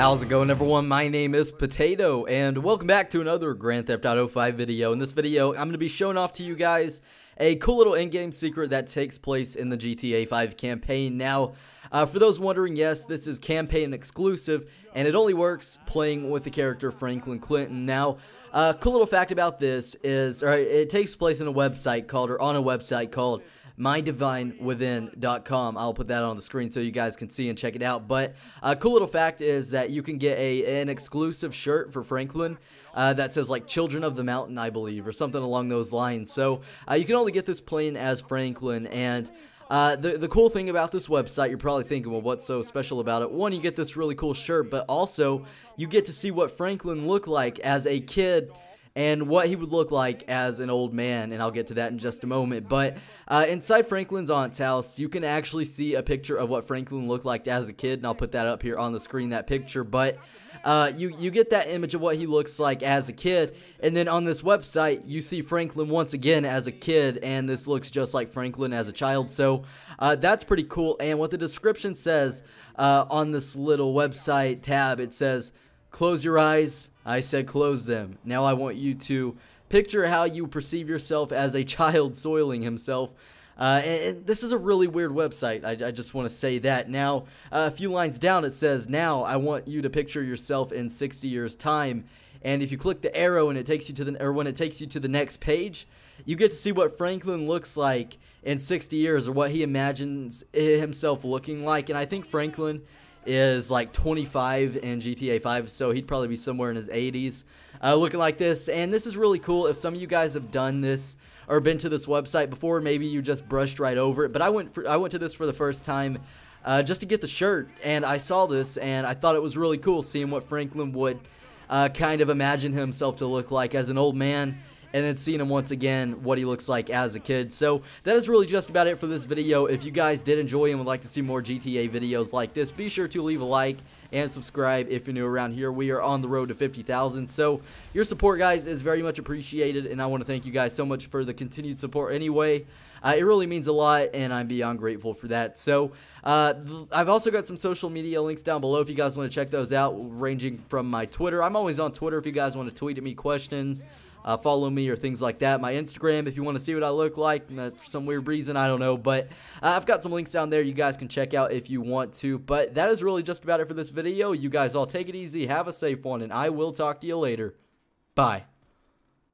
How's it going everyone? My name is Potato and welcome back to another Grand Theft Auto 5 video. In this video, I'm going to be showing off to you guys a cool little in-game secret that takes place in the GTA 5 campaign. Now, uh, for those wondering, yes, this is campaign exclusive, and it only works playing with the character Franklin Clinton. Now, a uh, cool little fact about this is, or it takes place in a website called, or on a website called mydivinewithin.com. I'll put that on the screen so you guys can see and check it out. But a cool little fact is that you can get a an exclusive shirt for Franklin uh, that says like Children of the Mountain, I believe, or something along those lines. So uh, you can only get this plain as Franklin and. Uh, the, the cool thing about this website, you're probably thinking, well, what's so special about it? One, you get this really cool shirt, but also you get to see what Franklin looked like as a kid and what he would look like as an old man, and I'll get to that in just a moment. But uh, inside Franklin's aunt's house, you can actually see a picture of what Franklin looked like as a kid, and I'll put that up here on the screen, that picture. But uh, you, you get that image of what he looks like as a kid, and then on this website, you see Franklin once again as a kid, and this looks just like Franklin as a child. So uh, that's pretty cool. And what the description says uh, on this little website tab, it says, Close your eyes. I said close them. Now I want you to picture how you perceive yourself as a child soiling himself. Uh, and, and, this is a really weird website. I, I just want to say that. Now, uh, a few lines down, it says, Now I want you to picture yourself in 60 years' time. And if you click the arrow and it takes you to the, or when it takes you to the next page, you get to see what Franklin looks like in 60 years or what he imagines himself looking like. And I think Franklin is like 25 in GTA 5, so he'd probably be somewhere in his 80s uh, looking like this. And this is really cool. If some of you guys have done this or been to this website before, maybe you just brushed right over it. But I went for, I went to this for the first time uh, just to get the shirt, and I saw this, and I thought it was really cool seeing what Franklin would uh, kind of imagine himself to look like as an old man and then seeing him once again, what he looks like as a kid. So that is really just about it for this video. If you guys did enjoy and would like to see more GTA videos like this, be sure to leave a like and subscribe if you're new around here. We are on the road to 50,000. So your support, guys, is very much appreciated, and I want to thank you guys so much for the continued support anyway. Uh, it really means a lot, and I'm beyond grateful for that. So uh, I've also got some social media links down below if you guys want to check those out, ranging from my Twitter. I'm always on Twitter if you guys want to tweet at me questions. Uh, follow me me or things like that. My Instagram, if you want to see what I look like for some weird reason, I don't know. But uh, I've got some links down there you guys can check out if you want to. But that is really just about it for this video. You guys all take it easy, have a safe one, and I will talk to you later. Bye.